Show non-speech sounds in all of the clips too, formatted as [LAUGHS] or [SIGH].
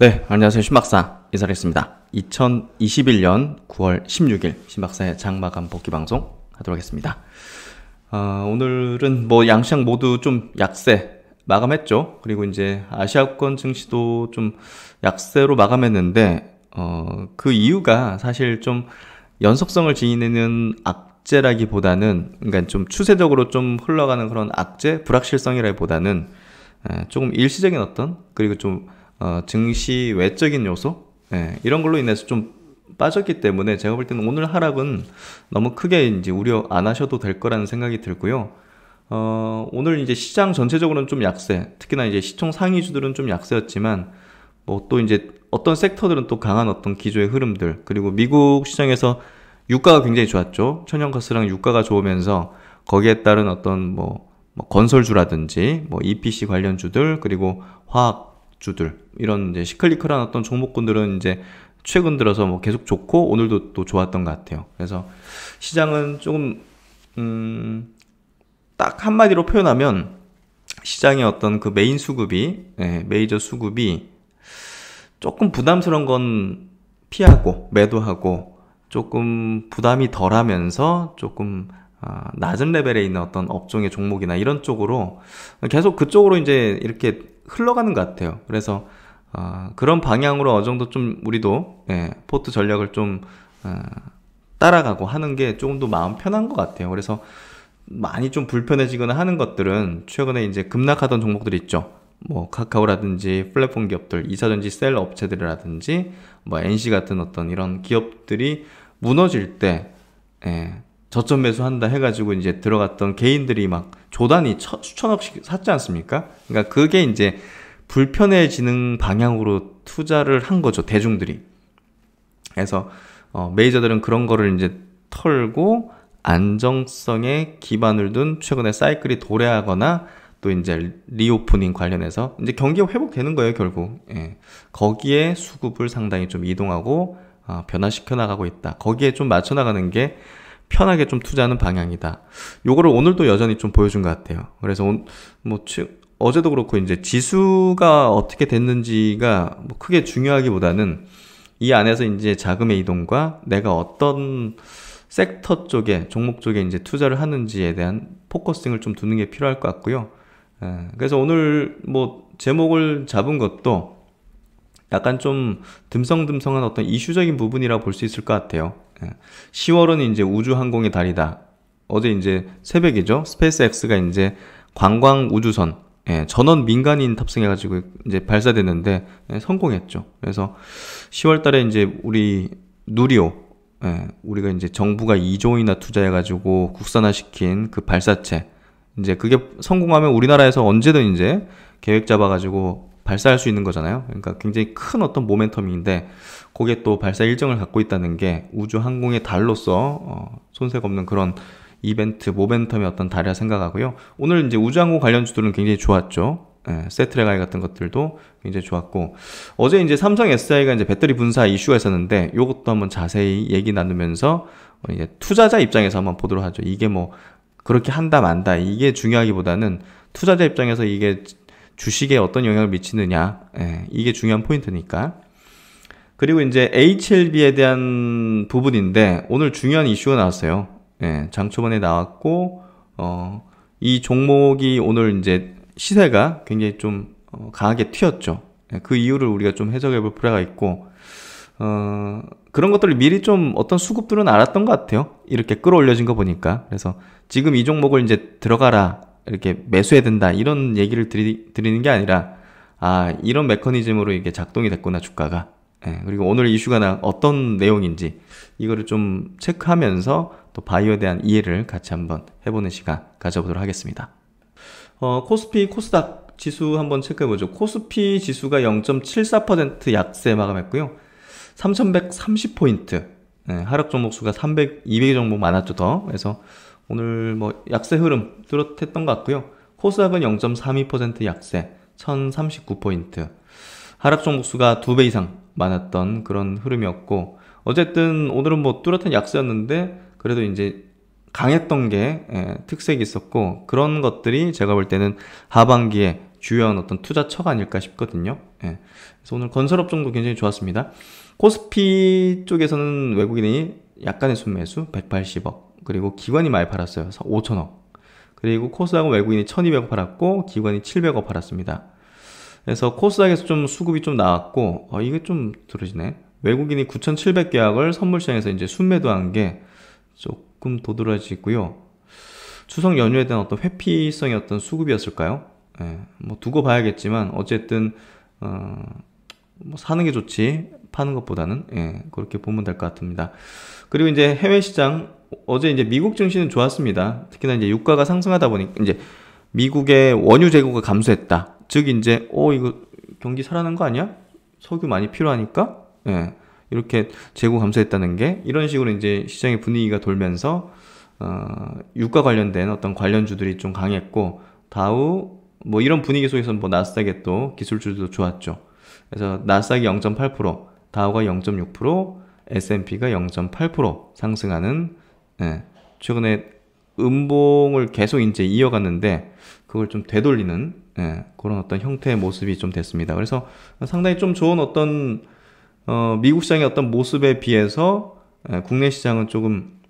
네, 안녕하세요. 신박사 이사드리겠습니다 2021년 9월 16일 신박사의 장마감 복귀 방송 하도록 하겠습니다. 어, 오늘은 뭐 양시장 모두 좀 약세 마감했죠. 그리고 이제 아시아권 증시도 좀 약세로 마감했는데 어, 그 이유가 사실 좀 연속성을 지니는 악재라기보다는 그러니까 좀 추세적으로 좀 흘러가는 그런 악재 불확실성이라기보다는 조금 일시적인 어떤 그리고 좀 어, 증시 외적인 요소 예, 이런 걸로 인해서 좀 빠졌기 때문에 제가 볼 때는 오늘 하락은 너무 크게 이제 우려 안 하셔도 될 거라는 생각이 들고요. 어, 오늘 이제 시장 전체적으로는 좀 약세, 특히나 이제 시총 상위주들은 좀 약세였지만 뭐 또 이제 어떤 섹터들은 또 강한 어떤 기조의 흐름들 그리고 미국 시장에서 유가가 굉장히 좋았죠. 천연가스랑 유가가 좋으면서 거기에 따른 어떤 뭐, 뭐 건설주라든지 뭐 EPC 관련주들 그리고 화학 주들 이런 이제 시클리컬한 어떤 종목군들은 이제 최근 들어서 뭐 계속 좋고 오늘도 또 좋았던 것 같아요. 그래서 시장은 조금 음, 딱 한마디로 표현하면 시장의 어떤 그 메인 수급이 예, 메이저 수급이 조금 부담스러운 건 피하고 매도하고 조금 부담이 덜하면서 조금 아, 낮은 레벨에 있는 어떤 업종의 종목이나 이런 쪽으로 계속 그쪽으로 이제 이렇게 흘러가는 것 같아요. 그래서 어, 그런 방향으로 어느 정도 좀 우리도 예, 포트 전략을 좀 어, 따라가고 하는 게 조금 더 마음 편한 것 같아요. 그래서 많이 좀 불편해지거나 하는 것들은 최근에 이제 급락하던 종목들 있죠. 뭐 카카오라든지 플랫폼 기업들, 이사전지 셀 업체들이라든지 뭐 NC 같은 어떤 이런 기업들이 무너질 때 예, 저점 매수한다 해가지고 이제 들어갔던 개인들이 막 조단이 처, 수천억씩 샀지 않습니까? 그러니까 그게 이제 불편해지는 방향으로 투자를 한 거죠 대중들이. 그래서 어, 메이저들은 그런 거를 이제 털고 안정성에 기반을 둔 최근에 사이클이 도래하거나 또 이제 리오프닝 관련해서 이제 경기가 회복되는 거예요 결국 예. 거기에 수급을 상당히 좀 이동하고 어, 변화시켜 나가고 있다 거기에 좀 맞춰 나가는 게 편하게 좀 투자하는 방향이다. 요거를 오늘도 여전히 좀 보여준 것 같아요. 그래서 온, 뭐 어제도 그렇고 이제 지수가 어떻게 됐는지가 뭐 크게 중요하기보다는 이 안에서 이제 자금의 이동과 내가 어떤 섹터 쪽에 종목 쪽에 이제 투자를 하는지에 대한 포커싱을 좀 두는 게 필요할 것 같고요. 예, 그래서 오늘 뭐 제목을 잡은 것도 약간 좀 듬성듬성한 어떤 이슈적인 부분이라 고볼 수 있을 것 같아요. 10월은 예. 이제 우주항공의 달이다. 어제 이제 새벽이죠. 스페이스X가 이제 관광 우주선 예, 전원 민간인 탑승해가지고 이제 발사됐는데 예, 성공했죠. 그래서 10월달에 이제 우리 누리호 예, 우리가 이제 정부가 2조이나 투자해가지고 국산화시킨 그 발사체 이제 그게 성공하면 우리나라에서 언제든 이제 계획 잡아가지고 발사할 수 있는 거잖아요. 그러니까 굉장히 큰 어떤 모멘텀인데 그게 또 발사 일정을 갖고 있다는 게 우주 항공의 달로서 어, 손색 없는 그런 이벤트 모멘텀의 어떤 달이라 생각하고요. 오늘 이제 우주항공 관련주들은 굉장히 좋았죠. 예, 세트레갈 같은 것들도 굉장히 좋았고 어제 이제 삼성 SI가 이제 배터리 분사 이슈가 있었는데 이것도 한번 자세히 얘기 나누면서 이제 투자자 입장에서 한번 보도록 하죠. 이게 뭐 그렇게 한다 만다 이게 중요하기보다는 투자자 입장에서 이게 주식에 어떤 영향을 미치느냐. 예, 이게 중요한 포인트니까. 그리고 이제 HLB에 대한 부분인데 오늘 중요한 이슈가 나왔어요. 예, 장 초반에 나왔고 어, 이 종목이 오늘 이제 시세가 굉장히 좀 어, 강하게 튀었죠. 예, 그 이유를 우리가 좀 해석해 볼 필요가 있고 어, 그런 것들을 미리 좀 어떤 수급들은 알았던 것 같아요. 이렇게 끌어올려진 거 보니까. 그래서 지금 이 종목을 이제 들어가라 이렇게 매수해야 된다 이런 얘기를 드리, 드리는 게 아니라 아 이런 메커니즘으로 이게 작동이 됐구나 주가가 예, 그리고 오늘 이슈가 나 어떤 내용인지 이거를 좀 체크하면서 또 바이오에 대한 이해를 같이 한번 해보는 시간 가져보도록 하겠습니다. 어, 코스피 코스닥 지수 한번 체크해보죠. 코스피 지수가 0.74% 약세 마감했고요. 3,130포인트 예, 하락 종목 수가 300, 200개 종목 많았죠 더. 그래서 오늘 뭐 약세 흐름 뚜렷했던 것 같고요. 코스닥은 0.32% 약세, 1039포인트. 하락 종목수가 두 배 이상 많았던 그런 흐름이었고 어쨌든 오늘은 뭐 뚜렷한 약세였는데 그래도 이제 강했던 게 예, 특색이 있었고 그런 것들이 제가 볼 때는 하반기에 주요한 어떤 투자처가 아닐까 싶거든요. 예. 그래서 오늘 건설업종도 굉장히 좋았습니다. 코스피 쪽에서는 외국인이 약간의 순매수 180억 그리고 기관이 많이 팔았어요. 5천억. 그리고 코스닥은 외국인이 1200억 팔았고 기관이 700억 팔았습니다. 그래서 코스닥에서 좀 수급이 좀 나왔고 어, 이게 좀 들어지네. 외국인이 9,700계약을 선물시장에서 이제 순매도한 게 조금 도드라지고요. 추석 연휴에 대한 어떤 회피성의 어떤 수급이었을까요? 예, 뭐 두고 봐야겠지만 어쨌든 어, 뭐 사는 게 좋지 파는 것보다는 예, 그렇게 보면 될 것 같습니다. 그리고 이제 해외 시장 어제 이제 미국 증시는 좋았습니다. 특히나 이제 유가가 상승하다 보니까 이제 미국의 원유 재고가 감소했다. 즉 이제 어 이거 경기 살아난 거 아니야? 석유 많이 필요하니까 예. 이렇게 재고 감소했다는 게 이런 식으로 이제 시장의 분위기가 돌면서 어, 유가 관련된 어떤 관련주들이 좀 강했고 다우 뭐 이런 분위기 속에서는 뭐 나스닥의 또 기술주들도 좋았죠. 그래서 나스닥이 0.8%, 다우가 0.6%, S&P가 0.8% 상승하는 예, 최근에 음봉을 계속 이제 이어갔는데 그걸 좀 되돌리는 예, 그런 어떤 형태의 모습이 좀 됐습니다. 그래서 상당히 좀 좋은 어떤 어, 미국 시장의 어떤 모습에 비해서 예, 국내 시장은 조금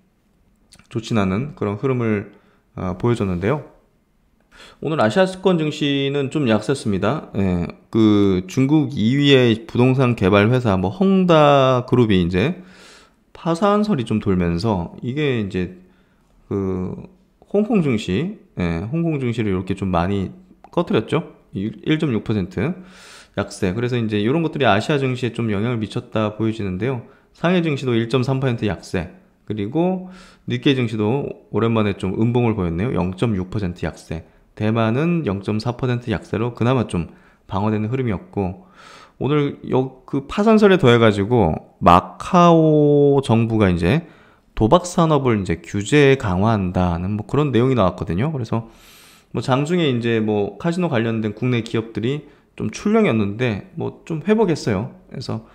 좋진 않은 그런 흐름을 어, 보여줬는데요. 오늘 아시아 수권 증시는 좀 약셌습니다. 예, 그 중국 2위의 부동산 개발 회사 뭐 헝다 그룹이 이제 하산설이 좀 돌면서 이게 이제 그 홍콩 증시, 예, 홍콩 증시를 이렇게 좀 많이 꺼트렸죠. 1.6% 약세. 그래서 이제 이런 것들이 아시아 증시에 좀 영향을 미쳤다 보여지는데요. 상해 증시도 1.3% 약세. 그리고 니케 증시도 오랜만에 좀 음봉을 보였네요. 0.6% 약세. 대만은 0.4% 약세로 그나마 좀 방어되는 흐름이었고 오늘 그 파산설에 더해가지고 마카오 정부가 이제 도박 산업을 이제 규제 강화한다는 뭐 그런 내용이 나왔거든요. 그래서 뭐 장중에 이제 뭐 카지노 관련된 국내 기업들이 좀 출렁였는데 뭐 좀 회복했어요. 그래서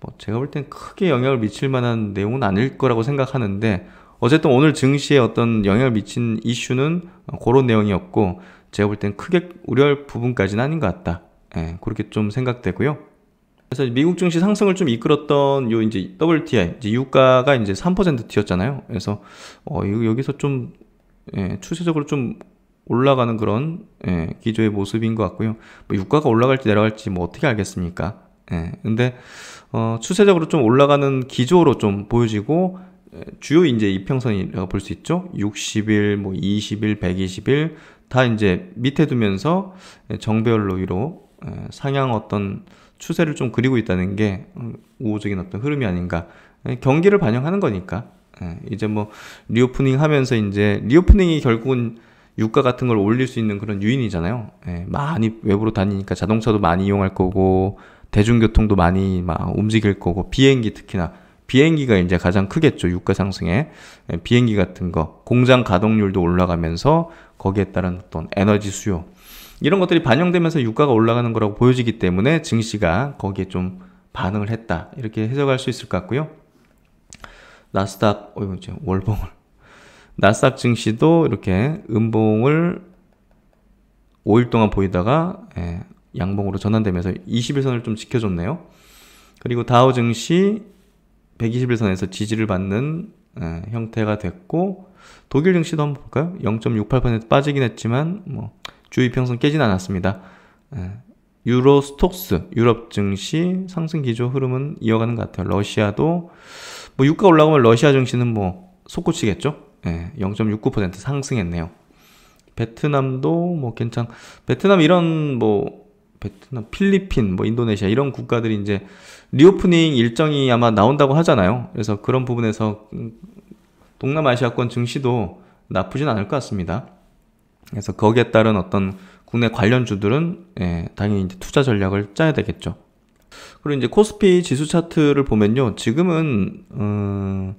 뭐 제가 볼 땐 크게 영향을 미칠 만한 내용은 아닐 거라고 생각하는데 어쨌든 오늘 증시에 어떤 영향을 미친 이슈는 어, 그런 내용이었고 제가 볼 땐 크게 우려할 부분까지는 아닌 것 같다. 예, 그렇게 좀 생각되고요. 그래서 미국 증시 상승을 좀 이끌었던 요 이제 WTI, 이제 유가가 이제 3% 튀었잖아요. 그래서 어, 여기서 좀 예, 추세적으로 좀 올라가는 그런 예, 기조의 모습인 것 같고요. 뭐 유가가 올라갈지 내려갈지 뭐 어떻게 알겠습니까? 예, 근데 어, 추세적으로 좀 올라가는 기조로 좀 보여지고 예, 주요 이제 이평선이라고 볼 수 있죠. 60일, 뭐 20일, 120일 다 이제 밑에 두면서 예, 정배열 로위로 상향 어떤 추세를 좀 그리고 있다는 게 우호적인 어떤 흐름이 아닌가. 경기를 반영하는 거니까. 이제 뭐 리오프닝 하면서 이제 리오프닝이 결국은 유가 같은 걸 올릴 수 있는 그런 유인이잖아요. 많이 외부로 다니니까 자동차도 많이 이용할 거고 대중교통도 많이 막 움직일 거고 비행기 특히나 비행기가 이제 가장 크겠죠 유가 상승에 비행기 같은 거 공장 가동률도 올라가면서 거기에 따른 어떤 에너지 수요 이런 것들이 반영되면서 유가가 올라가는 거라고 보여지기 때문에 증시가 거기에 좀 반응을 했다. 이렇게 해석할 수 있을 것 같고요. 나스닥, 어이구, 월봉을. 나스닥 증시도 이렇게 음봉을 5일 동안 보이다가 예, 양봉으로 전환되면서 21선을 좀 지켜줬네요. 그리고 다우 증시 121선에서 지지를 받는 예, 형태가 됐고 독일 증시도 한번 볼까요? 0.68% 빠지긴 했지만 뭐 주의 평선 깨진 않았습니다. 예. 유로 스톡스, 유럽 증시 상승 기조 흐름은 이어가는 것 같아요. 러시아도 뭐 유가 올라가면 러시아 증시는 뭐 솟구치겠죠? 예, 0.69% 상승했네요. 베트남도 뭐 괜찮, 베트남 이런 뭐 베트남, 필리핀, 뭐 인도네시아 이런 국가들이 이제 리오프닝 일정이 아마 나온다고 하잖아요. 그래서 그런 부분에서 동남아시아권 증시도 나쁘진 않을 것 같습니다. 그래서 거기에 따른 어떤 국내 관련주들은 예, 당연히 이제 투자 전략을 짜야 되겠죠. 그리고 이제 코스피 지수 차트를 보면요. 지금은 음,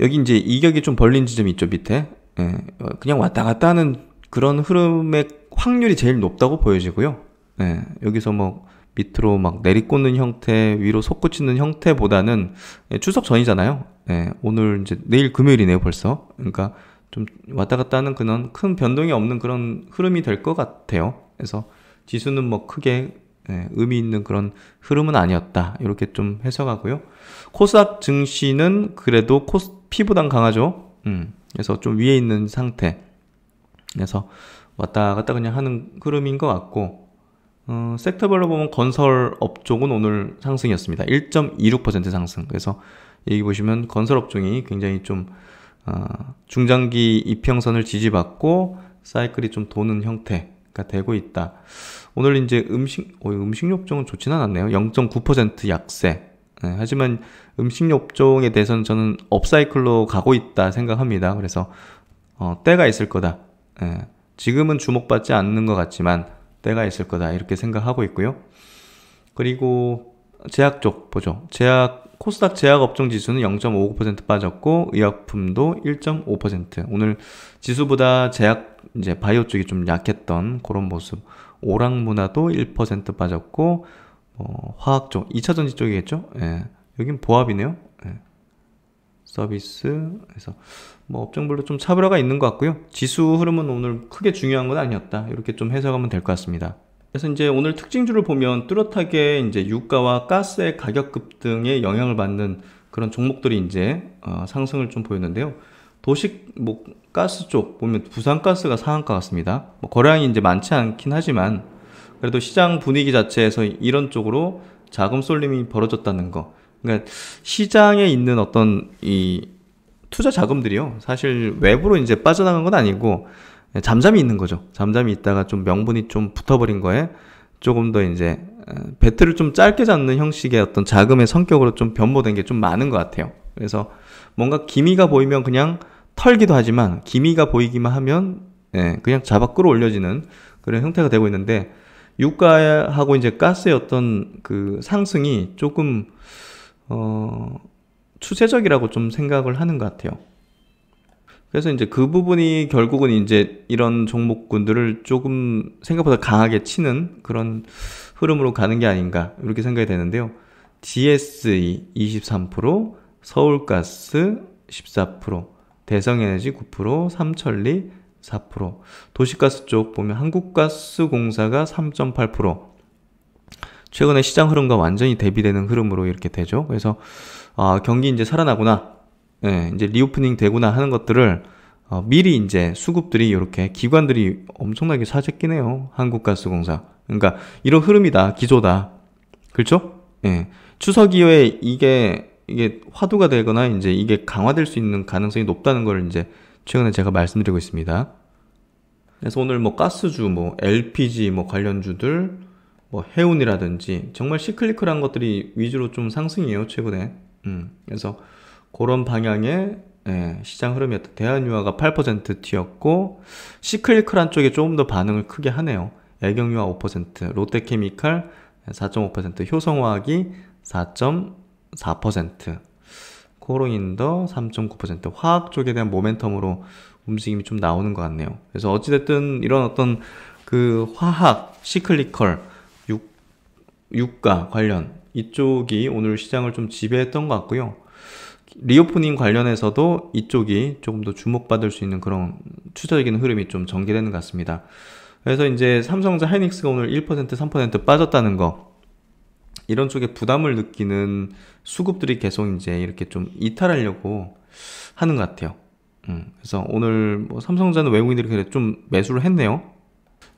여기 이제 이격이 좀 벌린 지점이 있죠 밑에. 예, 어, 그냥 왔다 갔다 하는 그런 흐름의 확률이 제일 높다고 보여지고요. 예, 여기서 뭐 밑으로 막 내리꽂는 형태, 위로 솟구치는 형태보다는 예, 추석 전이잖아요. 예, 오늘 이제 내일 금요일이네요 벌써. 그러니까 좀 왔다 갔다 하는 그런 큰 변동이 없는 그런 흐름이 될 것 같아요. 그래서 지수는 뭐 크게 예, 의미 있는 그런 흐름은 아니었다. 이렇게 좀 해석하고요. 코스닥 증시는 그래도 코스피보단 강하죠. 음, 그래서 좀 위에 있는 상태. 그래서 왔다 갔다 그냥 하는 흐름인 것 같고, 어, 섹터별로 보면 건설업 쪽은 오늘 상승이었습니다. 1.26% 상승. 그래서 여기 보시면 건설업 종이 굉장히 좀 어, 중장기 이평선을 지지받고 사이클이 좀 도는 형태가 되고 있다. 오늘 이제 음식 어, 음식료 종은좋진 않았네요. 0.9% 약세. 네, 하지만 음식욕종에 대해서는 저는 업사이클로 가고 있다 생각합니다. 그래서 어, 때가 있을 거다. 네, 지금은 주목받지 않는 것 같지만 때가 있을 거다 이렇게 생각하고 있고요. 그리고 제약 쪽 보죠. 제약 코스닥 제약업종 지수는 0.59% 빠졌고 의약품도 1.5% 오늘 지수보다 제약 이제 바이오 쪽이 좀 약했던 그런 모습 오락문화도 1% 빠졌고 어, 화학 쪽 2차전지 쪽이겠죠? 예. 여긴 보합이네요. 예. 서비스 그서뭐 업종별로 좀 차별화가 있는 것 같고요. 지수 흐름은 오늘 크게 중요한 건 아니었다 이렇게 좀 해석하면 될 것 같습니다. 그래서 이제 오늘 특징주를 보면 뚜렷하게 이제 유가와 가스의 가격 급등에 영향을 받는 그런 종목들이 이제 어, 상승을 좀 보였는데요. 도식 뭐 가스 쪽 보면 부산가스가 상한가 같습니다. 뭐거량이 이제 많지 않긴 하지만 그래도 시장 분위기 자체에서 이런 쪽으로 자금 쏠림이 벌어졌다는 거. 그러니까 시장에 있는 어떤 이 투자 자금들이요. 사실 외부로 이제 빠져나간 건 아니고 예, 잠잠히 있는 거죠. 잠잠히 있다가 좀 명분이 좀 붙어버린 거에 조금 더 이제 배틀을 좀 짧게 잡는 형식의 어떤 자금의 성격으로 좀 변모된 게 좀 많은 것 같아요. 그래서 뭔가 기미가 보이면 그냥 털기도 하지만 기미가 보이기만 하면 예, 그냥 잡아 끌어올려지는 그런 형태가 되고 있는데 유가하고 이제 가스의 어떤 그 상승이 조금 어 추세적이라고 좀 생각을 하는 것 같아요. 그래서 이제 그 부분이 결국은 이제 이런 종목군들을 조금 생각보다 강하게 치는 그런 흐름으로 가는 게 아닌가 이렇게 생각이 되는데요. DSE 23%, 서울가스 14%, 대성에너지 9%, 삼천리 4%, 도시가스 쪽 보면 한국가스공사가 3.8%, 최근에 시장 흐름과 완전히 대비되는 흐름으로 이렇게 되죠. 그래서 아, 경기 이제 살아나구나. 예, 이제 리오프닝 되구나 하는 것들을 어, 미리 이제 수급들이 이렇게 기관들이 엄청나게 사재끼네요. 한국가스공사. 그러니까 이런 흐름이다, 기조다. 그렇죠? 예. 추석 이후에 이게 이게 화두가 되거나 이제 이게 강화될 수 있는 가능성이 높다는 걸 이제 최근에 제가 말씀드리고 있습니다. 그래서 오늘 뭐 가스주, 뭐 LPG 뭐 관련주들, 뭐 해운이라든지 정말 시클리컬한 것들이 위주로 좀 상승이에요 최근에. 음. 그래서 그런 방향의 예, 시장 흐름이었다. 대한유화가 8% 튀었고 시클리클한 쪽에 조금 더 반응을 크게 하네요. 애경유화 5%, 롯데케미칼 4.5%, 효성화학이 4.4%, 코로인더 3.9%, 화학 쪽에 대한 모멘텀으로 움직임이 좀 나오는 것 같네요. 그래서 어찌됐든 이런 어떤 그 화학, 시클리컬, 육, 유가 관련 이쪽이 오늘 시장을 좀 지배했던 것 같고요. 리오프닝 관련해서도 이쪽이 조금 더 주목받을 수 있는 그런 추세적인 흐름이 좀 전개되는 것 같습니다. 그래서 이제 삼성전자 하이닉스가 오늘 1% 3% 빠졌다는 거 이런 쪽에 부담을 느끼는 수급들이 계속 이제 이렇게 좀 이탈하려고 하는 것 같아요. 음, 그래서 오늘 뭐삼성자는 외국인들이 그래 좀 매수를 했네요.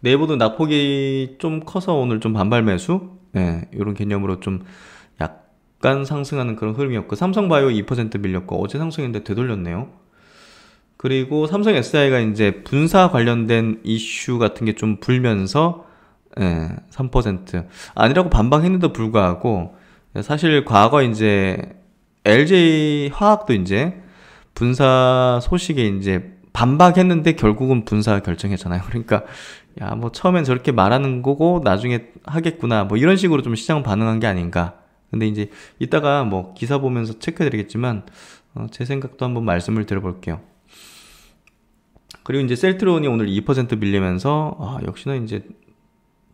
내일보다 낙폭이 좀 커서 오늘 좀 반발 매수, 네, 이런 개념으로 좀 약간 상승하는 그런 흐름이었고 삼성바이오 2% 밀렸고 어제 상승했는데 되돌렸네요. 그리고 삼성 SI가 이제 분사 관련된 이슈 같은 게 좀 불면서 예, 3% 아니라고 반박했는데도 불구하고 사실 과거 이제 l j 화학도 이제 분사 소식에 이제 반박했는데 결국은 분사 결정했잖아요. [LAUGHS] 그러니까 야 뭐 처음엔 저렇게 말하는 거고 나중에 하겠구나 뭐 이런 식으로 좀 시장 반응한 게 아닌가 근데 이제 이따가 뭐 기사 보면서 체크해드리겠지만 어, 제 생각도 한번 말씀을 드려볼게요. 그리고 이제 셀트론이 오늘 2% 밀리면서 아, 역시나 이제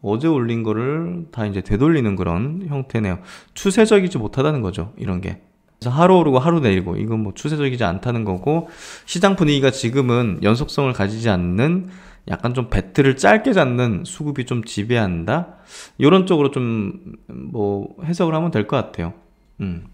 어제 올린 거를 다 이제 되돌리는 그런 형태네요. 추세적이지 못하다는 거죠. 이런 게. 그래서 하루 오르고 하루 내리고 이건 뭐 추세적이지 않다는 거고 시장 분위기가 지금은 연속성을 가지지 않는 약간 좀배틀을 짧게 잡는 수급이 좀 지배한다? 이런 쪽으로 좀 뭐 해석을 하면 될 것 같아요. 음.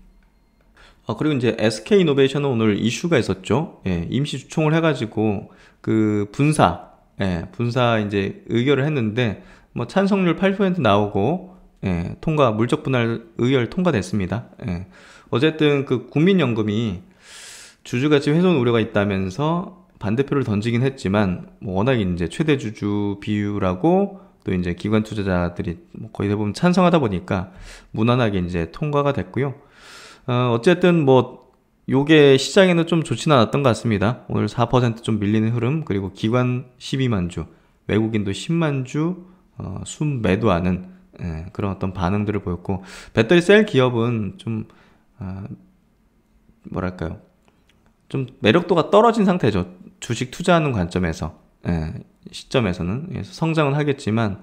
아, 그리고 이제 SK 이노베이션은 오늘 이슈가 있었죠. 예, 임시 주총을 해가지고 그 분사, 예, 분사 이제 의결을 했는데 뭐 찬성률 8% 나오고 예, 통과 물적 분할 의결 통과됐습니다. 예. 어쨌든 그 국민연금이 주주가치 훼손 우려가 있다면서 반대표를 던지긴 했지만 뭐 워낙 이제 최대 주주 비율하고 또 이제 기관 투자자들이 뭐 거의 대부분 찬성하다 보니까 무난하게 이제 통과가 됐고요. 어, 어쨌든 뭐 요게 시장에는 좀 좋지는 않았던 것 같습니다. 오늘 4%좀 밀리는 흐름 그리고 기관 12만 주, 외국인도 10만 주 어, 순매도하는 예, 그런 어떤 반응들을 보였고 배터리 셀 기업은 좀 아, 뭐랄까요 좀 매력도가 떨어진 상태죠. 주식 투자하는 관점에서 예, 시점에서는 그래서 예, 성장은 하겠지만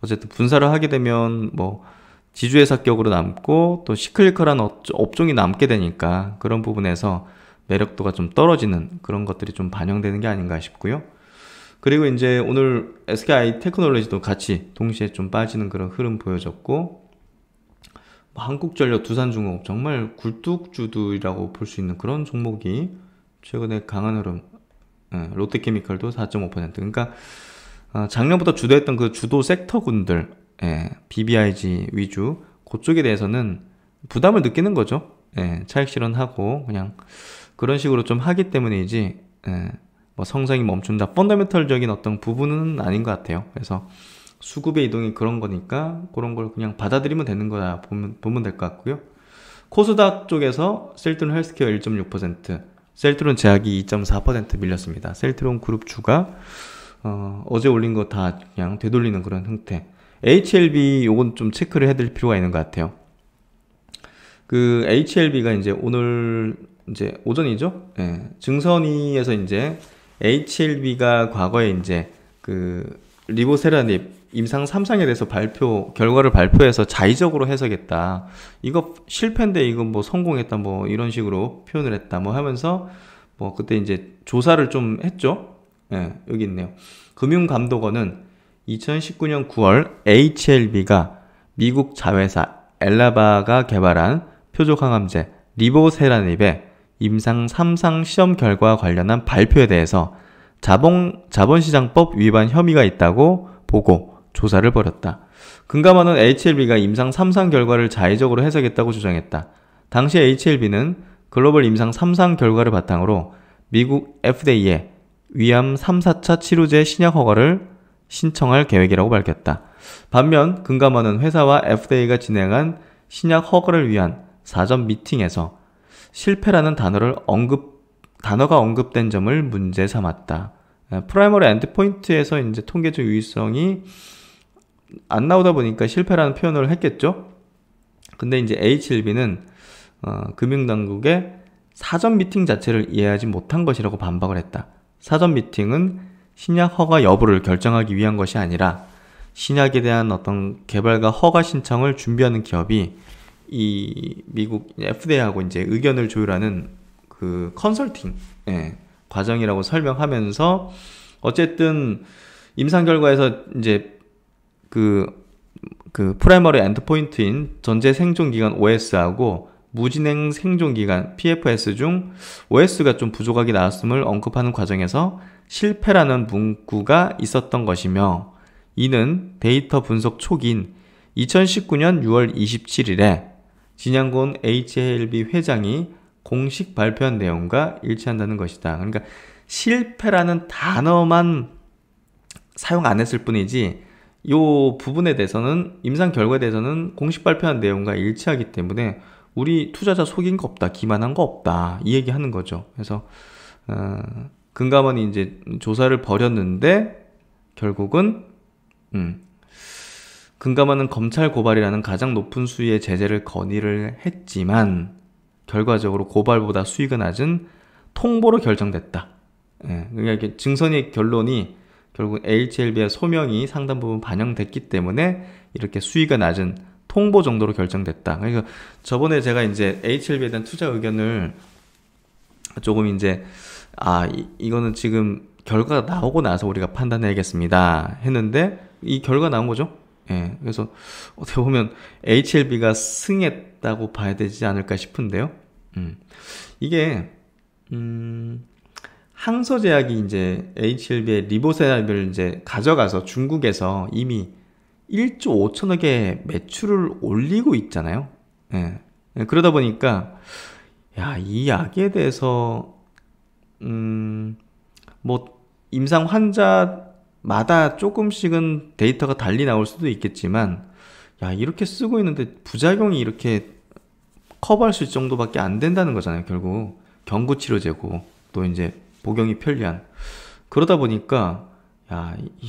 어쨌든 분사를 하게 되면 뭐지주회 사격으로 남고 또 시클리컬한 업종이 남게 되니까 그런 부분에서 매력도가 좀 떨어지는 그런 것들이 좀 반영되는 게 아닌가 싶고요. 그리고 이제 오늘 SKI 테크놀로지도 같이 동시에 좀 빠지는 그런 흐름 보여졌고 뭐 한국전력, 두산중공업 정말 굴뚝주두라고 볼 수 있는 그런 종목이 최근에 강한 흐름. 예, 롯데케미컬도 4.5%. 그러니까 어, 작년부터 주도했던 그 주도 섹터군들, 예, BBIG 위주, 그쪽에 대해서는 부담을 느끼는 거죠. 예, 차익 실현하고 그냥 그런 식으로 좀 하기 때문이지. 예, 뭐 성장이 멈춘다. 펀더멘털적인 어떤 부분은 아닌 것 같아요. 그래서 수급의 이동이 그런 거니까 그런 걸 그냥 받아들이면 되는 거다 보면 보면 될 것 같고요. 코스닥 쪽에서 셀튼 헬스케어 1.6%, 셀트론 제약이 2.4% 밀렸습니다. 셀트론 그룹 주가 어, 제 올린 거 다 그냥 되돌리는 그런 형태. HLB 요건 좀 체크를 해드릴 필요가 있는 것 같아요. 그 HLB가 이제 오늘 이제 오전이죠? 예, 증선위에서 이제 HLB가 과거에 이제 그 리보세라닙 임상 3상에 대해서 발표 결과를 발표해서 자의적으로 해석했다. 이거 실패인데 이건 뭐 성공했다 뭐 이런 식으로 표현을 했다 뭐 하면서 뭐 그때 이제 조사를 좀 했죠. 예, 여기 있네요. 금융감독원은 2019년 9월 HLB가 미국 자회사 엘라바가 개발한 표적항암제 리보세라닙의 임상 3상 시험 결과와 관련한 발표에 대해서 자본, 자본시장법 위반 혐의가 있다고 보고 조사를 벌였다. 금감원은 HLB가 임상 3상 결과를 자의적으로 해석했다고 주장했다. 당시 HLB는 글로벌 임상 3상 결과를 바탕으로 미국 FDA에 위암 3사차 치료제 신약 허가를 신청할 계획이라고 밝혔다. 반면 금감원은 회사와 FDA가 진행한 신약 허가를 위한 사전 미팅에서 실패라는 단어를 언급 단어가 언급된 점을 문제 삼았다. 어, 프라이머리 엔드포인트에서 이제 통계적 유의성이 안 나오다 보니까 실패라는 표현을 했겠죠. 근데 이제 HLB는 어, 금융당국의 사전 미팅 자체를 이해하지 못한 것이라고 반박을 했다. 사전 미팅은 신약 허가 여부를 결정하기 위한 것이 아니라 신약에 대한 어떤 개발과 허가 신청을 준비하는 기업이 이 미국 FDA하고 이제 의견을 조율하는 그 컨설팅 예, 과정이라고 설명하면서 어쨌든 임상 결과에서 이제 그, 그 프라이머리 엔드포인트인 전제 생존 기간 OS하고 무진행 생존 기간 PFS 중 OS가 좀 부족하게 나왔음을 언급하는 과정에서 실패라는 문구가 있었던 것이며 이는 데이터 분석 초기인 2019년 6월 27일에 진양곤 HLB 회장이 공식 발표한 내용과 일치한다는 것이다. 그러니까 실패라는 단어만 사용 안 했을 뿐이지 이 부분에 대해서는 임상 결과에 대해서는 공식 발표한 내용과 일치하기 때문에 우리 투자자 속인 거 없다, 기만한 거 없다 이 얘기하는 거죠. 그래서 어, 금감원이 이제 조사를 벌였는데 결국은 음, 금감원은 검찰 고발이라는 가장 높은 수위의 제재를 건의를 했지만 결과적으로 고발보다 수익은 낮은 통보로 결정됐다. 예, 그러니까 이게 증선의 결론이 결국 HLB의 소명이 상당 부분 반영됐기 때문에 이렇게 수위가 낮은 통보 정도로 결정됐다. 그러니까 저번에 제가 이제 HLB에 대한 투자 의견을 조금 이제 아 이, 이거는 지금 결과가 나오고 나서 우리가 판단해야겠습니다 했는데 이 결과 나온 거죠. 예, 그래서 어떻게 보면 HLB가 승했다고 봐야 되지 않을까 싶은데요. 음, 이게 음, 항소제약이 이제 HLB의 리보세라비를 이제 가져가서 중국에서 이미 1조 5천억의 매출을 올리고 있잖아요. 예. 예. 그러다 보니까 야, 이 약에 대해서 음, 뭐 임상 환자마다 조금씩은 데이터가 달리 나올 수도 있겠지만 야, 이렇게 쓰고 있는데 부작용이 이렇게 커버할 수 정도밖에 안 된다는 거잖아요, 결국. 경구치료제고 또 이제 복용이 편리한. 그러다 보니까, 야, 이,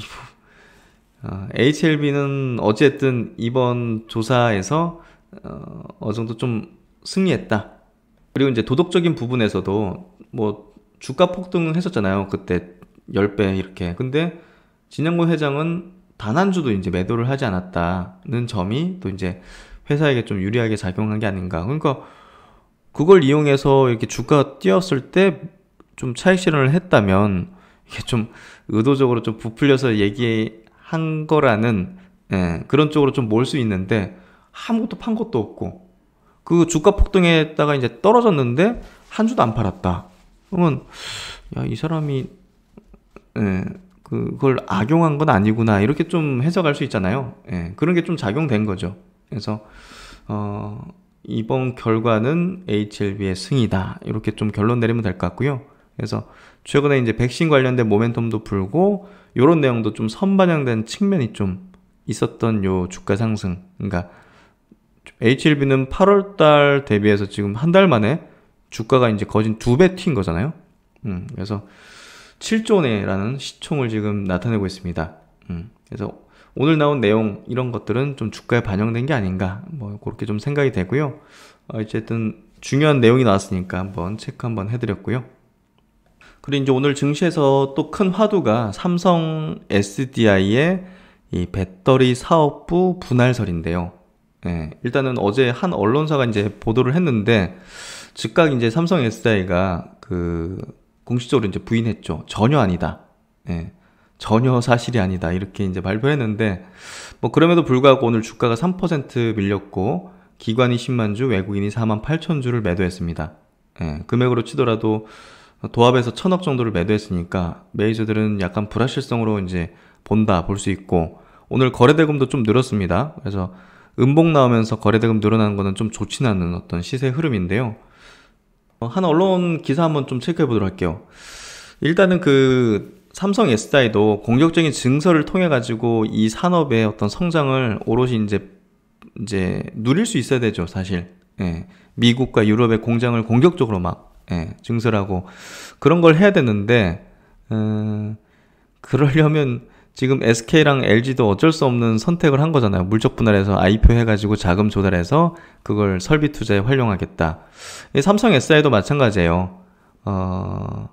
어, HLB는 어쨌든 이번 조사에서 어, 어느 정도 좀 승리했다. 그리고 이제 도덕적인 부분에서도 뭐 주가 폭등했었잖아요. 그때 10배 이렇게. 근데 진영곤 회장은 단 한 주도 이제 매도를 하지 않았다는 점이 또 이제 회사에게 좀 유리하게 작용한 게 아닌가. 그러니까 그걸 이용해서 이렇게 주가가 뛰었을 때좀 차익 실현을 했다면 이게 좀 의도적으로 좀 부풀려서 얘기한 거라는 예, 그런 쪽으로 좀 몰 수 있는데 아무것도 판 것도 없고 그 주가 폭등에다가 이제 떨어졌는데 한 주도 안 팔았다. 그러면 야이 사람이 예, 그, 그걸 악용한 건 아니구나 이렇게 좀 해석할 수 있잖아요. 예, 그런 게 좀 작용된 거죠. 그래서 어, 이번 결과는 HLB의 승이다 이렇게 좀 결론 내리면 될 것 같고요. 그래서 최근에 이제 백신 관련된 모멘텀도 불고 요런 내용도 좀 선반영된 측면이 좀 있었던 요 주가 상승. 그러니까 HLB는 8월 달 대비해서 지금 한 달 만에 주가가 이제 거진 두배 튄 거잖아요. 음, 그래서 7조 원라는 시총을 지금 나타내고 있습니다. 음, 그래서 오늘 나온 내용 이런 것들은 좀 주가에 반영된 게 아닌가 뭐 그렇게 좀 생각이 되고요. 어, 어쨌든 중요한 내용이 나왔으니까 한번 체크 한번 해드렸고요. 그리고 이제 오늘 증시에서 또 큰 화두가 삼성 SDI의 이 배터리 사업부 분할설인데요. 예, 일단은 어제 한 언론사가 이제 보도를 했는데 즉각 이제 삼성 SDI가 그 공식적으로 이제 부인했죠. 전혀 아니다. 예, 전혀 사실이 아니다. 이렇게 이제 발표했는데 뭐 그럼에도 불구하고 오늘 주가가 3% 밀렸고 기관이 10만 주, 외국인이 4만 8천 주를 매도했습니다. 예, 금액으로 치더라도 도합에서 천억 정도를 매도했으니까 메이저들은 약간 불확실성으로 이제 본다 볼 수 있고 오늘 거래대금도 좀 늘었습니다. 그래서 음봉 나오면서 거래대금 늘어나는 거는 좀 좋지는 않은 어떤 시세 흐름인데요. 어, 한 언론 기사 한번 좀 체크해 보도록 할게요. 일단은 그 삼성 SDI도 공격적인 증설을 통해 가지고 이 산업의 어떤 성장을 오롯이 이제 이제 누릴 수 있어야 되죠, 사실. 예. 미국과 유럽의 공장을 공격적으로 막 예, 증설하고 그런 걸 해야 되는데 음, 그러려면 지금 SK랑 LG도 어쩔 수 없는 선택을 한 거잖아요. 물적 분할해서 IPO 해가지고 자금 조달해서 그걸 설비 투자에 활용하겠다. 삼성 SI도 마찬가지예요. 어,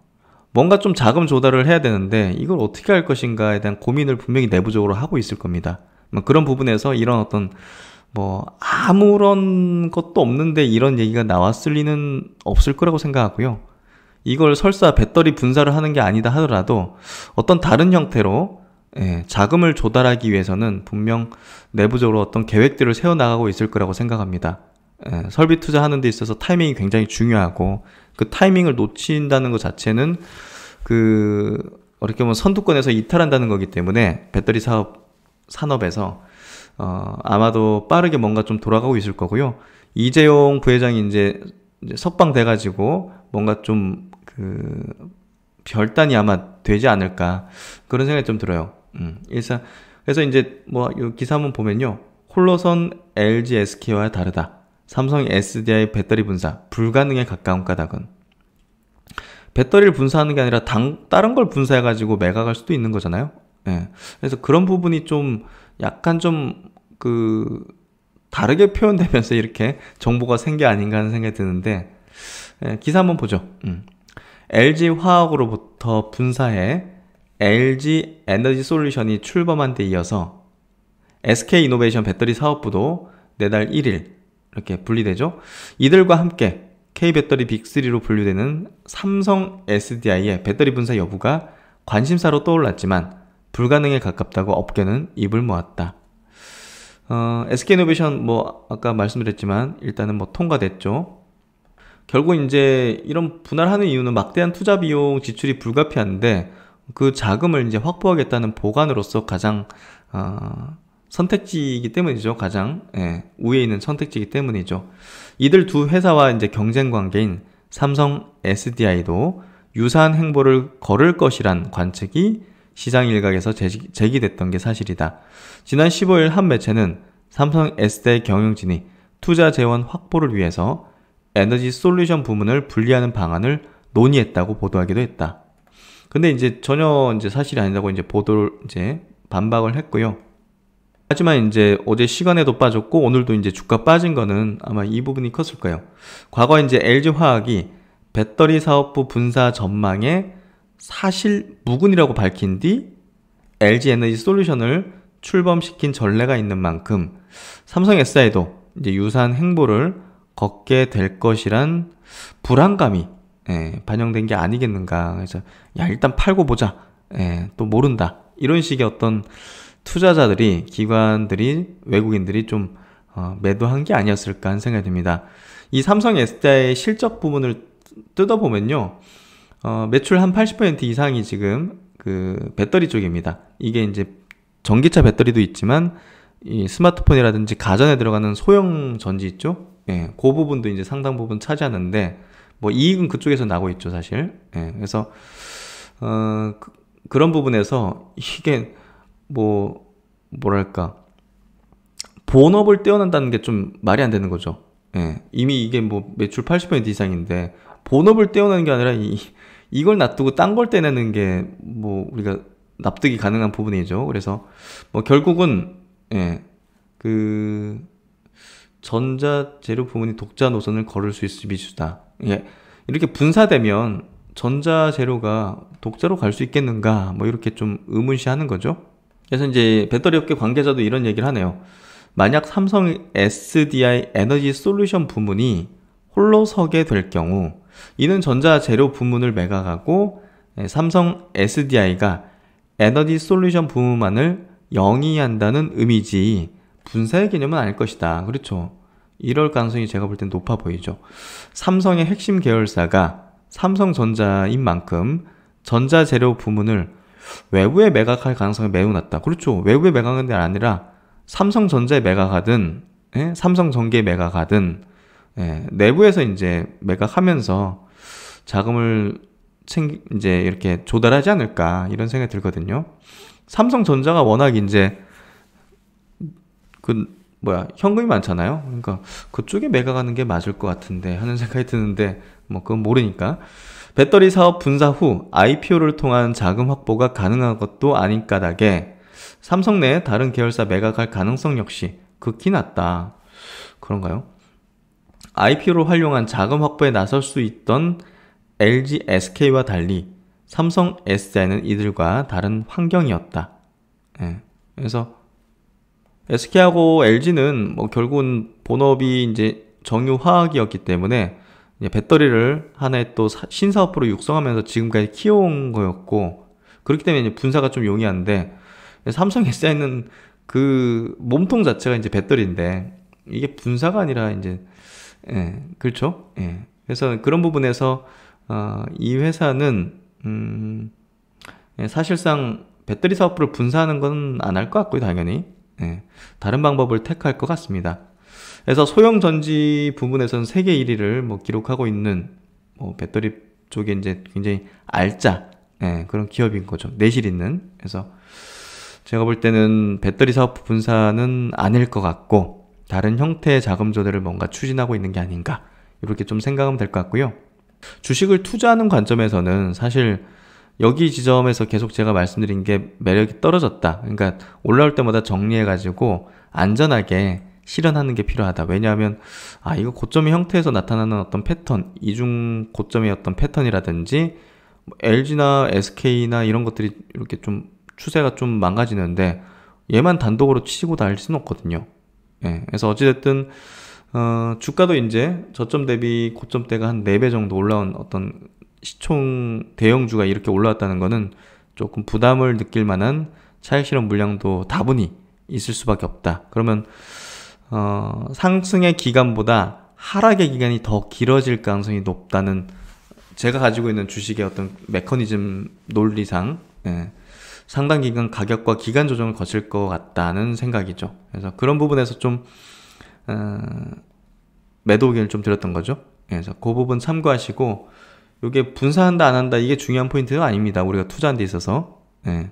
뭔가 좀 자금 조달을 해야 되는데 이걸 어떻게 할 것인가에 대한 고민을 분명히 내부적으로 하고 있을 겁니다. 뭐 그런 부분에서 이런 어떤 뭐 아무런 것도 없는데 이런 얘기가 나왔을 리는 없을 거라고 생각하고요. 이걸 설사 배터리 분사를 하는 게 아니다 하더라도 어떤 다른 형태로 예, 자금을 조달하기 위해서는 분명 내부적으로 어떤 계획들을 세워나가고 있을 거라고 생각합니다. 예, 설비 투자하는 데 있어서 타이밍이 굉장히 중요하고 그 타이밍을 놓친다는 것 자체는 그 어떻게 보면 선두권에서 이탈한다는 거기 때문에 배터리 사업 산업에서 어, 아마도 빠르게 뭔가 좀 돌아가고 있을 거고요. 이재용 부회장이 이제, 이제 석방돼가지고 뭔가 좀 그 별단이 아마 되지 않을까 그런 생각이 좀 들어요. 음, 일단 그래서 이제 뭐이 기사 한번 보면요. 홀로선 LG SK와 다르다. 삼성 SDI 배터리 분사 불가능에 가까운 까닭은 배터리를 분사하는 게 아니라 당, 다른 걸 분사해가지고 매각할 수도 있는 거잖아요. 예. 그래서 그런 부분이 좀 약간 좀 그 다르게 표현되면서 이렇게 정보가 생겨 아닌가 하는 생각이 드는데 예, 기사 한번 보죠. 음. LG 화학으로부터 분사해 LG 에너지 솔루션이 출범한 데 이어서 SK 이노베이션 배터리 사업부도 내달 1일 이렇게 분리되죠. 이들과 함께 K 배터리 빅3로 분류되는 삼성 SDI의 배터리 분사 여부가 관심사로 떠올랐지만 불가능에 가깝다고 업계는 입을 모았다. 어, SK노베이션 뭐 아까 말씀드렸지만 일단은 뭐 통과됐죠. 결국 이제 이런 분할하는 이유는 막대한 투자 비용 지출이 불가피한데 그 자금을 이제 확보하겠다는 보관으로서 가장 어, 선택지이기 때문이죠. 가장 예, 우에 있는 선택지이기 때문이죠. 이들 두 회사와 이제 경쟁 관계인 삼성 SDI도 유사한 행보를 걸을 것이란 관측이 시장 일각에서 제기, 됐던게 사실이다. 지난 15일 한 매체는 삼성 S대 경영진이 투자 재원 확보를 위해서 에너지 솔루션 부문을 분리하는 방안을 논의했다고 보도하기도 했다. 근데 이제 전혀 이제 사실이 아니라고 이제 보도를 이제 반박을 했고요. 하지만 이제 어제 시간에도 빠졌고 오늘도 이제 주가 빠진 거는 아마 이 부분이 컸을 거예요. 과거 이제 LG 화학이 배터리 사업부 분사 전망에 사실 무근이라고 밝힌 뒤 LG 에너지 솔루션을 출범시킨 전례가 있는 만큼 삼성 SI도 이제 유사한 행보를 걷게 될 것이란 불안감이 예, 반영된 게 아니겠는가. 그래서 야 일단 팔고 보자. 예, 또 모른다. 이런 식의 어떤 투자자들이 기관들이 외국인들이 좀 어, 매도한 게 아니었을까 하는 생각이 듭니다. 이 삼성 SDI의 실적 부분을 뜯어보면요. 어, 매출 한 80% 이상이 지금 그 배터리 쪽입니다. 이게 이제 전기차 배터리도 있지만 이 스마트폰이라든지 가전에 들어가는 소형 전지 있죠? 예, 그 부분도 이제 상당 부분 차지하는데 뭐 이익은 그쪽에서 나고 있죠, 사실. 예, 그래서 어, 그, 런 부분에서 이게 뭐 뭐랄까 본업을 떼어낸다는 게 좀 말이 안 되는 거죠. 예, 이미 이게 뭐 매출 80% 이상인데 본업을 떼어내는 게 아니라 이 이걸 놔두고 딴 걸 떼내는 게 뭐 우리가 납득이 가능한 부분이죠. 그래서 뭐 결국은 예, 그 전자 재료 부문이 독자 노선을 걸을 수 있을 미수다. 예, 이렇게 분사되면 전자 재료가 독자로 갈 수 있겠는가? 뭐 이렇게 좀 의문시하는 거죠. 그래서 이제 배터리 업계 관계자도 이런 얘기를 하네요. 만약 삼성 SDI 에너지 솔루션 부문이 홀로 서게 될 경우 이는 전자재료 부문을 매각하고 예, 삼성 SDI가 에너지 솔루션 부문만을 영위한다는 의미지 분사의 개념은 아닐 것이다. 그렇죠. 이럴 가능성이 제가 볼 땐 높아 보이죠. 삼성의 핵심 계열사가 삼성전자인 만큼 전자재료 부문을 외부에 매각할 가능성이 매우 낮다. 그렇죠. 외부에 매각한 하게 아니라 삼성전자에 매각하든 에? 예, 삼성전기에 매각하든 예, 내부에서 이제 매각하면서 자금을 챙 이제 이렇게 조달하지 않을까 이런 생각이 들거든요. 삼성전자가 워낙 이제 그 뭐야 현금이 많잖아요. 그러니까 그쪽에 매각하는 게 맞을 것 같은데 하는 생각이 드는데 뭐 그건 모르니까 배터리 사업 분사 후 IPO를 통한 자금 확보가 가능한 것도 아닌 까닭에 삼성 내 다른 계열사 매각할 가능성 역시 극히 낮다. 그런가요? IPO를 활용한 자금 확보에 나설 수 있던 LG SK와 달리 삼성 SDI는 이들과 다른 환경이었다. 예. 그래서 SK하고 LG는 뭐 결국은 본업이 이제 정유화학이었기 때문에 배터리를 하나의 또 신사업으로 육성하면서 지금까지 키워온 거였고 그렇기 때문에 분사가 좀 용이한데 삼성 SDI는 그 몸통 자체가 이제 배터리인데 이게 분사가 아니라 이제 예, 그렇죠. 예. 그래서 그런 부분에서 어, 이 회사는 음, 예, 사실상 배터리 사업부를 분사하는 건 안 할 것 같고요, 당연히 예, 다른 방법을 택할 것 같습니다. 그래서 소형 전지 부분에서는 세계 1위를 뭐 기록하고 있는 뭐 배터리 쪽에 이제 굉장히 알짜 예, 그런 기업인 거죠. 내실 있는 그래서 제가 볼 때는 배터리 사업 분사는 아닐 것 같고 다른 형태의 자금 조달을 뭔가 추진하고 있는 게 아닌가 이렇게 좀 생각하면 될 것 같고요. 주식을 투자하는 관점에서는 사실 여기 지점에서 계속 제가 말씀드린 게 매력이 떨어졌다. 그러니까 올라올 때마다 정리해가지고 안전하게 실현하는 게 필요하다. 왜냐하면 아 이거 고점의 형태에서 나타나는 어떤 패턴, 이중 고점의 어떤 패턴이라든지 뭐 LG나 SK나 이런 것들이 이렇게 좀 추세가 좀 망가지는데 얘만 단독으로 치고 다닐 수는 없거든요. 예, 그래서 어찌됐든 어, 주가도 이제 저점 대비 고점대가 한 4배 정도 올라온 어떤 시총 대형주가 이렇게 올라왔다는 거는 조금 부담을 느낄 만한 차익 실험 물량도 다분히 있을 수밖에 없다. 그러면 어, 상승의 기간보다 하락의 기간이 더 길어질 가능성이 높다는 제가 가지고 있는 주식의 어떤 메커니즘 논리상 예, 상당 기간 가격과 기간 조정을 거칠 것 같다는 생각이죠. 그래서 그런 부분에서 좀 어, 매도 의견을 좀 드렸던 거죠. 그래서 그 부분 참고하시고 이게 분산한다 안 한다 이게 중요한 포인트는 아닙니다. 우리가 투자한 데 있어서 예.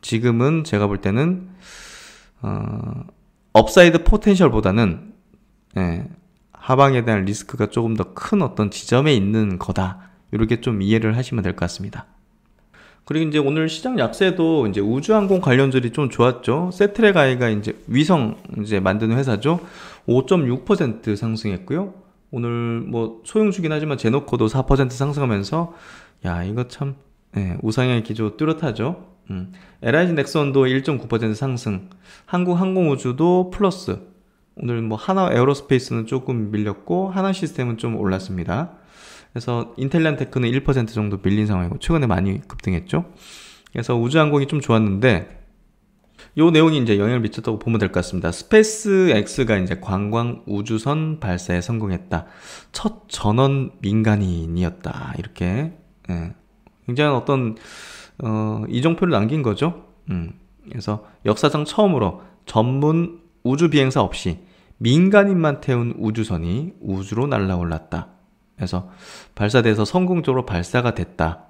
지금은 제가 볼 때는 어, 업사이드 포텐셜보다는 예, 하방에 대한 리스크가 조금 더 큰 어떤 지점에 있는 거다. 이렇게 좀 이해를 하시면 될 것 같습니다. 그리고 이제 오늘 시장 약세도 이제 우주항공 관련주들이 좀 좋았죠. 세트레가이가 이제 위성 이제 만드는 회사죠. 5.6% 상승했고요. 오늘 뭐 소형주긴 하지만 제노코도 4% 상승하면서 야 이거 참 예, 우상향 기조 뚜렷하죠. 음. LIG 넥선도 1.9% 상승. 한국항공우주도 플러스. 오늘 뭐 하나 에어로스페이스는 조금 밀렸고 하나 시스템은 좀 올랐습니다. 그래서 인텔리안테크는 1% 정도 밀린 상황이고 최근에 많이 급등했죠. 그래서 우주항공이 좀 좋았는데 요 내용이 이제 영향을 미쳤다고 보면 될 것 같습니다. 스페이스X가 이제 관광 우주선 발사에 성공했다. 첫 전원 민간인이었다. 이렇게 예. 굉장히 어떤 어, 이정표를 남긴 거죠. 음. 그래서 역사상 처음으로 전문 우주 비행사 없이 민간인만 태운 우주선이 우주로 날아올랐다. 그래서 발사돼서 성공적으로 발사가 됐다.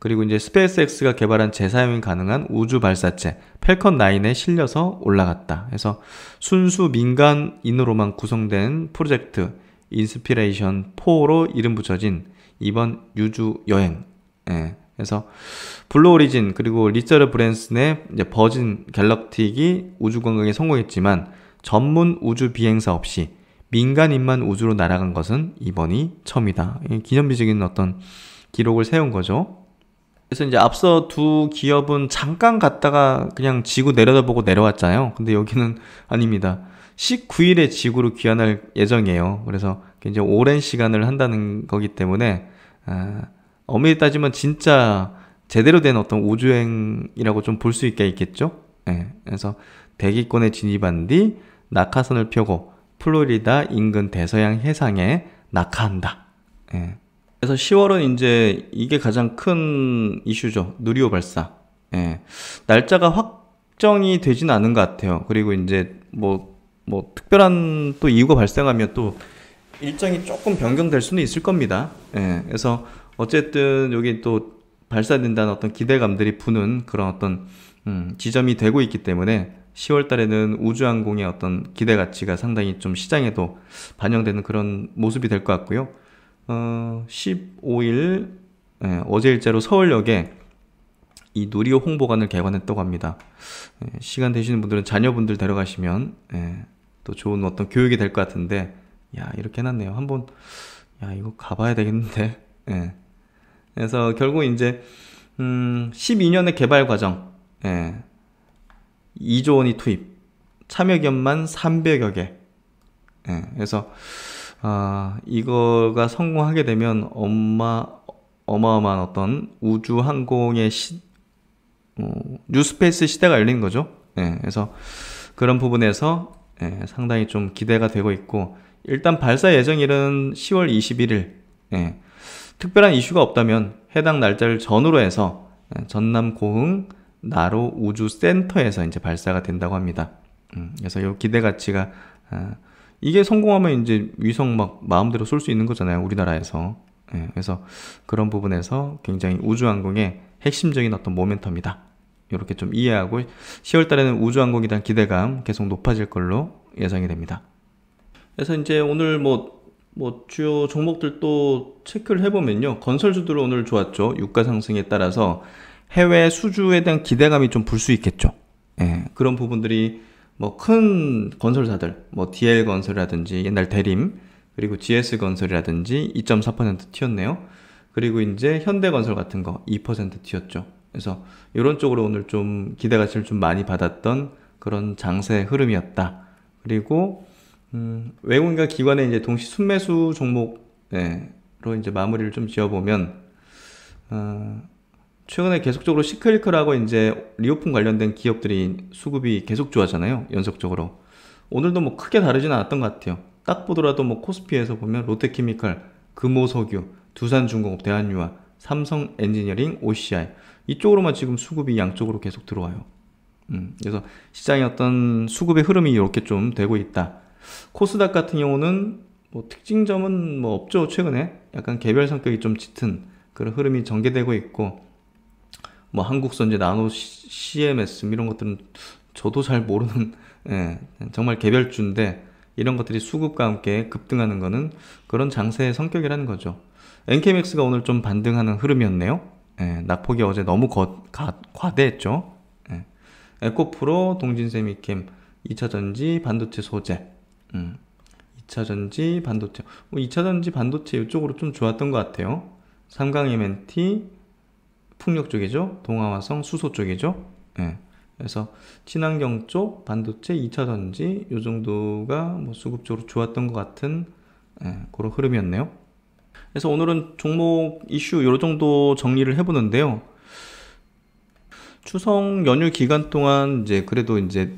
그리고 이제 스페이스X가 개발한 재사용이 가능한 우주 발사체 펠컨 9에 실려서 올라갔다. 그래서 순수 민간인으로만 구성된 프로젝트 인스피레이션 4로 이름 붙여진 이번 유주 여행. 예. 그래서 블루 오리진 그리고 리처드 브랜슨의 버진 갤럭틱이 우주 관광에 성공했지만 전문 우주 비행사 없이 민간인만 우주로 날아간 것은 이번이 처음이다. 기념비적인 어떤 기록을 세운 거죠. 그래서 이제 앞서 두 기업은 잠깐 갔다가 그냥 지구 내려다보고 내려왔잖아요. 근데 여기는 [LAUGHS] 아닙니다. 19일에 지구로 귀환할 예정이에요. 그래서 굉장히 오랜 시간을 한다는 거기 때문에 아, 엄밀히 따지면 진짜 제대로 된 어떤 우주행이라고 좀 볼 수 있게 있겠죠. 네, 그래서 대기권에 진입한 뒤 낙하선을 펴고 플로리다 인근 대서양 해상에 낙하한다. 예. 그래서 10월은 이제 이게 가장 큰 이슈죠. 누리호 발사. 예. 날짜가 확정이 되진 않은 것 같아요. 그리고 이제 뭐, 뭐, 특별한 또 이유가 발생하면 또 일정이 조금 변경될 수는 있을 겁니다. 예. 그래서 어쨌든 여기 또 발사된다는 어떤 기대감들이 부는 그런 어떤, 음, 지점이 되고 있기 때문에 10월 달에는 우주항공의 어떤 기대 가치가 상당히 좀 시장에도 반영되는 그런 모습이 될 것 같고요. 어, 15일 예, 어제 일자로 서울역에 이 누리호 홍보관을 개관했다고 합니다. 예, 시간 되시는 분들은 자녀분들 데려가시면 예, 또 좋은 어떤 교육이 될 것 같은데 야 이렇게 해놨네요. 한번 야 이거 가봐야 되겠는데. 예. 그래서 결국 이제 음, 12년의 개발 과정. 예. 2조 원이 투입, 참여기업만 300여 개. 예, 그래서 아, 이거가 성공하게 되면 엄마 어마어마한 어떤 우주 항공의 시, 어, 뉴스페이스 시대가 열린 거죠. 예, 그래서 그런 부분에서 예, 상당히 좀 기대가 되고 있고 일단 발사 예정일은 10월 21일. 예, 특별한 이슈가 없다면 해당 날짜를 전후로 해서 예, 전남 고흥 나로 우주 센터에서 이제 발사가 된다고 합니다. 음, 그래서 이 기대 가치가 아, 이게 성공하면 이제 위성 막 마음대로 쏠 수 있는 거잖아요. 우리나라에서. 예, 그래서 그런 부분에서 굉장히 우주항공의 핵심적인 어떤 모멘텀이다. 이렇게 좀 이해하고 10월 달에는 우주항공에 대한 기대감 계속 높아질 걸로 예상이 됩니다. 그래서 이제 오늘 뭐, 뭐 주요 종목들 또 체크를 해보면요. 건설주들 오늘 좋았죠. 유가 상승에 따라서 해외 수주에 대한 기대감이 좀 불 수 있겠죠. 예, 그런 부분들이 뭐 큰 건설사들, 뭐 DL 건설이라든지 옛날 대림, 그리고 GS 건설이라든지 2.4% 튀었네요. 그리고 이제 현대 건설 같은 거 2% 튀었죠. 그래서 이런 쪽으로 오늘 좀 기대가치를 좀 많이 받았던 그런 장세 흐름이었다. 그리고 음, 외국인과 기관의 이제 동시 순매수 종목로 예, 이제 마무리를 좀 지어보면 어, 최근에 계속적으로 시크일크라고 이제 리오픈 관련된 기업들이 수급이 계속 좋아잖아요. 연속적으로. 오늘도 뭐 크게 다르진 않았던 것 같아요. 딱 보더라도 뭐 코스피에서 보면 롯데케미칼, 금호석유, 두산중공업, 대한유아 삼성 엔지니어링, OCI 이쪽으로만 지금 수급이 양쪽으로 계속 들어와요. 음, 그래서 시장의 어떤 수급의 흐름이 이렇게 좀 되고 있다. 코스닥 같은 경우는 뭐 특징점은 뭐 없죠 최근에 약간 개별 성격이 좀 짙은 그런 흐름이 전개되고 있고 뭐 한국선제 나노 CMS 뭐 이런 것들은 저도 잘 모르는 예, 정말 개별주인데 이런 것들이 수급과 함께 급등하는 것은 그런 장세의 성격이라는 거죠. NKMX가 오늘 좀 반등하는 흐름이었네요. 예, 낙폭이 어제 너무 거, 가, 과대했죠. 예, 에코프로, 동진세미캠, 2차전지, 반도체 소재. 음, 2차전지, 반도체. 2차전지, 뭐 반도체 이쪽으로 좀 좋았던 것 같아요. 삼강 MNT, 풍력 쪽이죠. 동화화성 수소 쪽이죠. 예. 그래서 친환경 쪽 반도체 2차 전지 요 정도가 뭐 수급적으로 좋았던 것 같은 예, 그런 흐름이었네요. 그래서 오늘은 종목 이슈 요 정도 정리를 해보는데요. 추석 연휴 기간 동안 이제 그래도 이제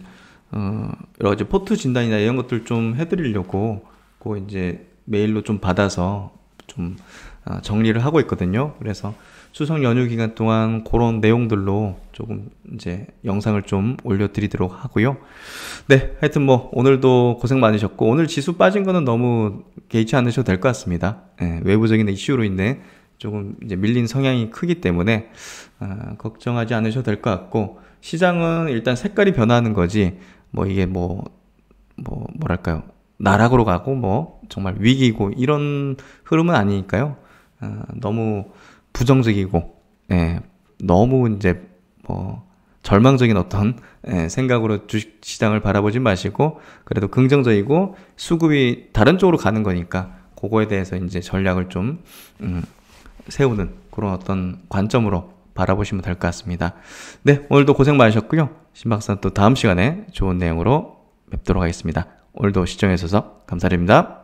어, 여러 가지 포트 진단이나 이런 것들 좀 해드리려고 그 이제 메일로 좀 받아서 좀 아, 정리를 하고 있거든요. 그래서 추석 연휴 기간 동안 그런 내용들로 조금 이제 영상을 좀 올려드리도록 하고요. 네, 하여튼 뭐 오늘도 고생 많으셨고 오늘 지수 빠진 거는 너무 개의치 않으셔도 될 것 같습니다. 예, 외부적인 이슈로 인해 조금 이제 밀린 성향이 크기 때문에 아, 걱정하지 않으셔도 될 것 같고 시장은 일단 색깔이 변하는 거지 뭐 이게 뭐, 뭐 뭐랄까요 나락으로 가고 뭐 정말 위기고 이런 흐름은 아니니까요. 아, 너무 부정적이고 예, 너무 이제 뭐 절망적인 어떤 예, 생각으로 주식 시장을 바라보지 마시고 그래도 긍정적이고 수급이 다른 쪽으로 가는 거니까 그거에 대해서 이제 전략을 좀 음, 세우는 그런 어떤 관점으로 바라보시면 될 것 같습니다. 네, 오늘도 고생 많으셨고요. 신박사 또 다음 시간에 좋은 내용으로 뵙도록 하겠습니다. 오늘도 시청해 주셔서 감사드립니다.